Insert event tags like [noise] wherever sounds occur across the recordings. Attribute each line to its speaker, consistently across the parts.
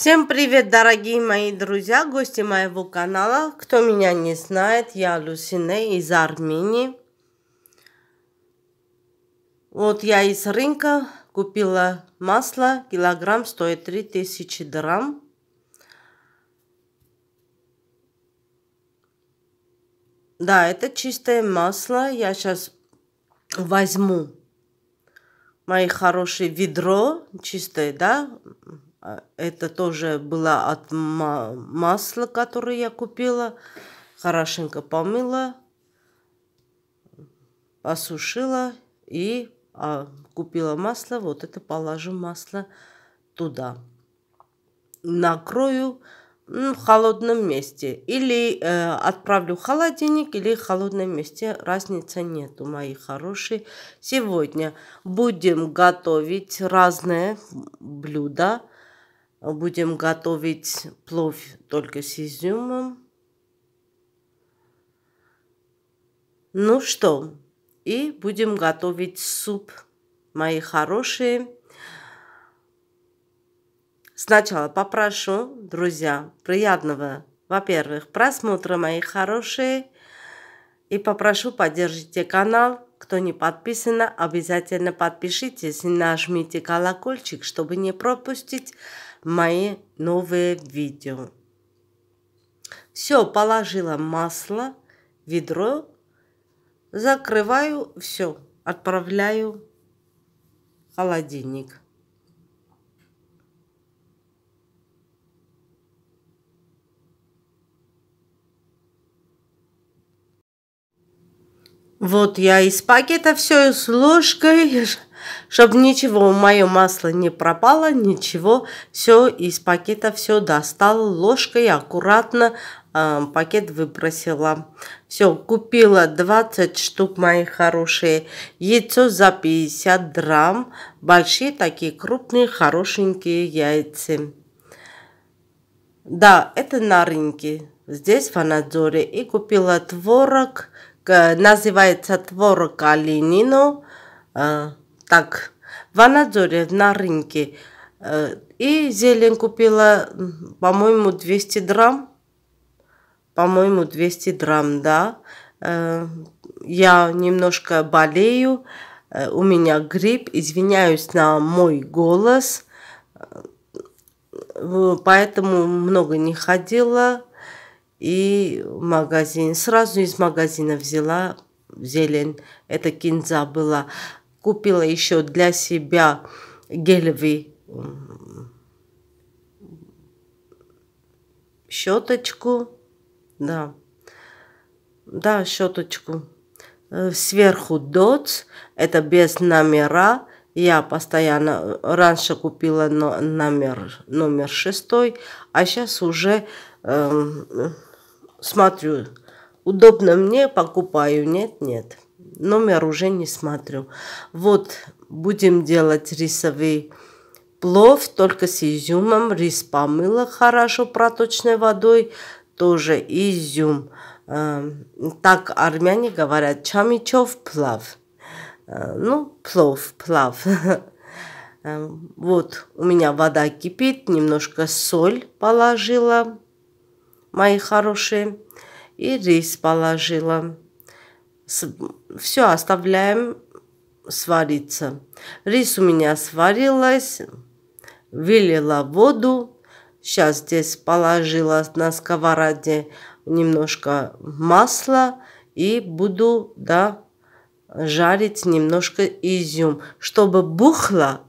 Speaker 1: Всем привет, дорогие мои друзья, гости моего канала. Кто меня не знает, я Люсине из Армении. Вот я из рынка купила масло, килограмм стоит 3000 драм. Да, это чистое масло. Я сейчас возьму мои хорошие ведро чистое, да, а, это тоже было от масла, которое я купила. Хорошенько помыла, осушила и а, купила масло. Вот это положу масло туда. Накрою ну, в холодном месте. Или э, отправлю в холодильник, или в холодном месте. Разницы нету, мои хорошие. Сегодня будем готовить разные блюда. Будем готовить плов только с изюмом. Ну что, и будем готовить суп, мои хорошие. Сначала попрошу, друзья, приятного, во-первых, просмотра, мои хорошие. И попрошу, поддержите канал. Кто не подписан, обязательно подпишитесь и нажмите колокольчик, чтобы не пропустить мои новые видео. Все, положила масло, ведро, закрываю, все, отправляю в холодильник. Вот я из пакета все с ложкой [laughs] Чтобы ничего в мое масло не пропало, ничего, все из пакета все достала ложкой, аккуратно э, пакет выбросила. Все, купила 20 штук мои хорошие. Яйцо за 50 драм. Большие такие крупные, хорошенькие яйца. Да, это на рынке. Здесь в Анадзоре. И купила творог. Называется творог Алинино. А, так, в ванадзоре на рынке. Э, и зелень купила, по-моему, 200 драм. По-моему, 200 драм, да. Э, я немножко болею, э, у меня грипп, извиняюсь на мой голос, поэтому много не ходила. И магазин, сразу из магазина взяла зелень, это кинза была купила еще для себя гелевый щеточку, да, да, щеточку. Э, сверху доц, это без номера. Я постоянно э, раньше купила номер, номер шестой, а сейчас уже э, смотрю, удобно мне, покупаю, нет, нет номер уже не смотрю. Вот, будем делать рисовый плов, только с изюмом. Рис помыла хорошо проточной водой, тоже изюм. Эм, так армяне говорят, чамичев плав. Э, ну, плов, плав. [laughs] Эм, вот у меня вода кипит, немножко соль положила, мои хорошие, и рис положила все оставляем свариться. Рис у меня сварилась, вылила воду. Сейчас здесь положила на сковороде немножко масла и буду да, жарить немножко изюм, чтобы бухло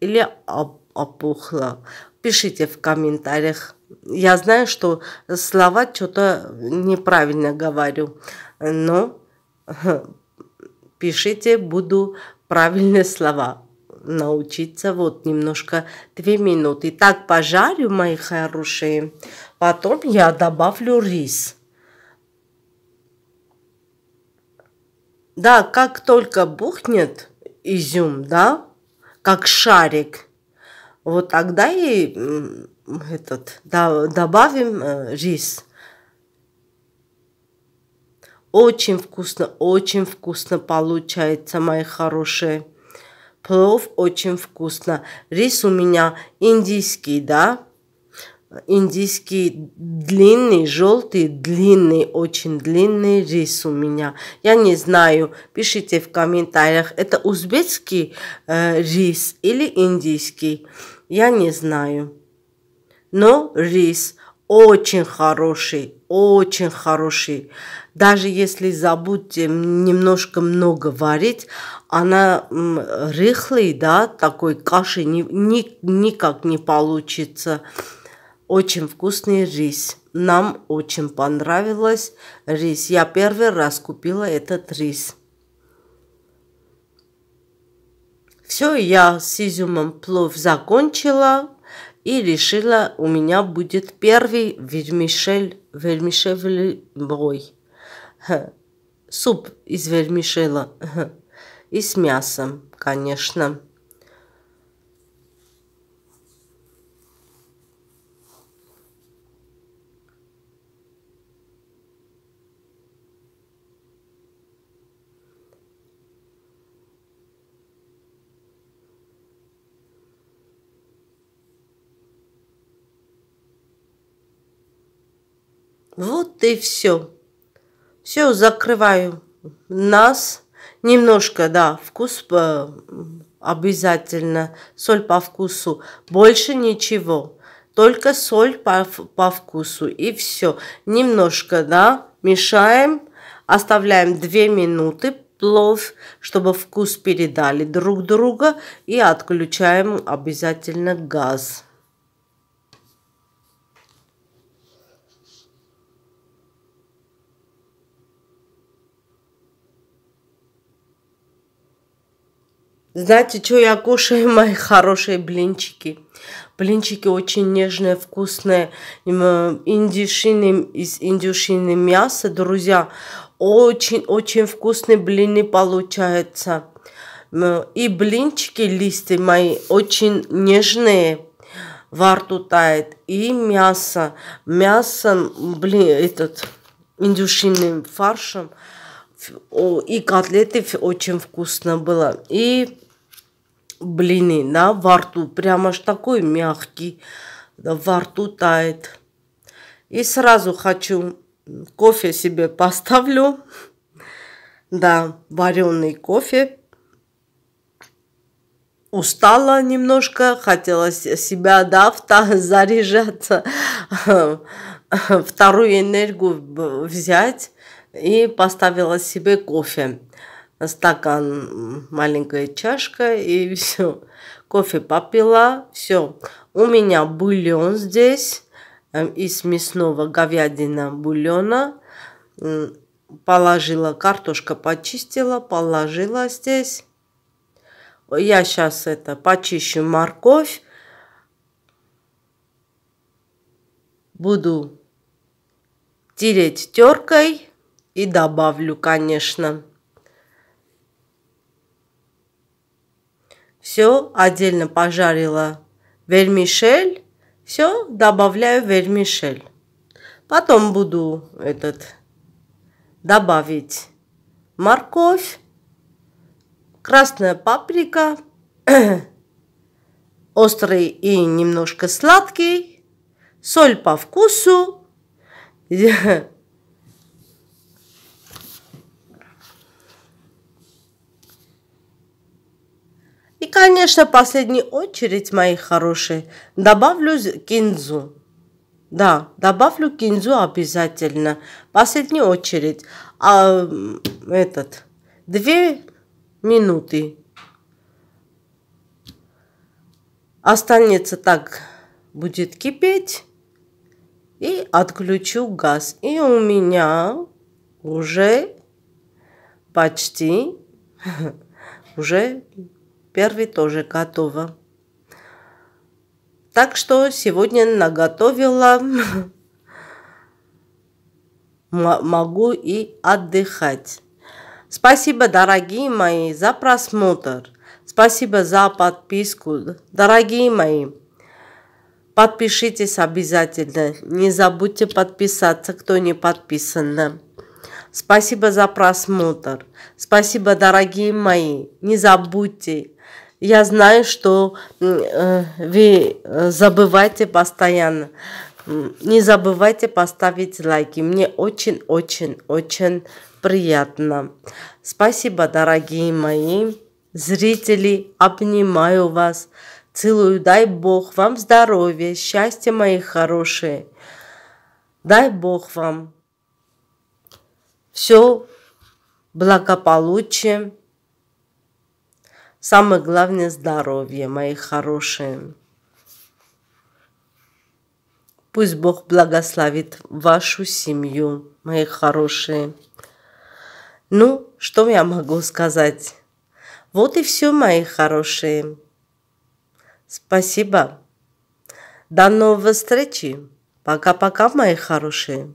Speaker 1: или опухло. Пишите в комментариях. Я знаю, что слова что-то неправильно говорю, но пишите, буду правильные слова научиться вот немножко две минуты. Так пожарю, мои хорошие. Потом я добавлю рис. Да, как только бухнет изюм, да, как шарик, вот тогда и этот, да, добавим э, рис. Очень вкусно, очень вкусно получается, мои хорошие. Плов очень вкусно. Рис у меня индийский, да? Индийский длинный, желтый, длинный, очень длинный рис у меня. Я не знаю, пишите в комментариях, это узбекский э, рис или индийский. Я не знаю. Но рис очень хороший, очень хороший. Даже если забудьте немножко много варить, она рыхлый, да, такой каши ни, ни, никак не получится. Очень вкусный рис. Нам очень понравилось рис. Я первый раз купила этот рис. Все, я с изюмом плов закончила и решила, у меня будет первый вермишель, вермишель бой, Суп из вермишела. И с мясом, конечно. Вот и все. Все, закрываю нас. Немножко, да, вкус э, обязательно. Соль по вкусу. Больше ничего. Только соль по, по вкусу. И все. Немножко, да, мешаем. Оставляем 2 минуты плов, чтобы вкус передали друг друга. И отключаем обязательно газ. Знаете, что я кушаю, [laughs] мои хорошие блинчики? Блинчики очень нежные, вкусные, э, индюшины, из индюшины мяса, друзья. Очень-очень вкусные блины получаются. И блинчики, листья мои, очень нежные во рту тает. И мясо. Мясо, блин, этот индюшиным фаршем. И котлеты очень вкусно было. И блины, да, во рту, прямо ж такой мягкий, да, во рту тает. И сразу хочу кофе себе поставлю, да, вареный кофе. Устала немножко, хотела себя, да, заряжаться, [laughs] вторую энергию взять и поставила себе кофе стакан, маленькая чашка и [laughs] все. Кофе попила, все. У меня бульон здесь э, из мясного говядина бульона. Положила картошка, почистила, положила здесь. Я сейчас это почищу морковь. Буду тереть теркой и добавлю, конечно, все отдельно пожарила вермишель, все добавляю вермишель. Потом буду этот добавить морковь, красная паприка, [clears throat] острый и немножко сладкий, соль по вкусу, [laughs] Конечно, в последнюю очередь, мои хорошие, добавлю кинзу. Да, добавлю кинзу обязательно. В последнюю очередь. А этот, две минуты. Останется так, будет кипеть. И отключу газ. И у меня уже почти, [laughs] уже первый тоже готова. Так что сегодня наготовила. Могу и отдыхать. Спасибо, дорогие мои, за просмотр. Спасибо за подписку. Дорогие мои, подпишитесь обязательно. Не забудьте подписаться, кто не подписан. Спасибо за просмотр. Спасибо, дорогие мои. Не забудьте я знаю, что э, вы э, забываете постоянно. Не забывайте поставить лайки. Мне очень-очень-очень приятно. Спасибо, дорогие мои зрители. Обнимаю вас. Целую. Дай Бог вам здоровья, счастья, мои хорошие. Дай Бог вам все благополучие. Самое главное – здоровье, мои хорошие. Пусть Бог благословит вашу семью, мои хорошие. Ну, что я могу сказать? Вот и все, мои хорошие. Спасибо. До новой встречи. Пока-пока, мои хорошие.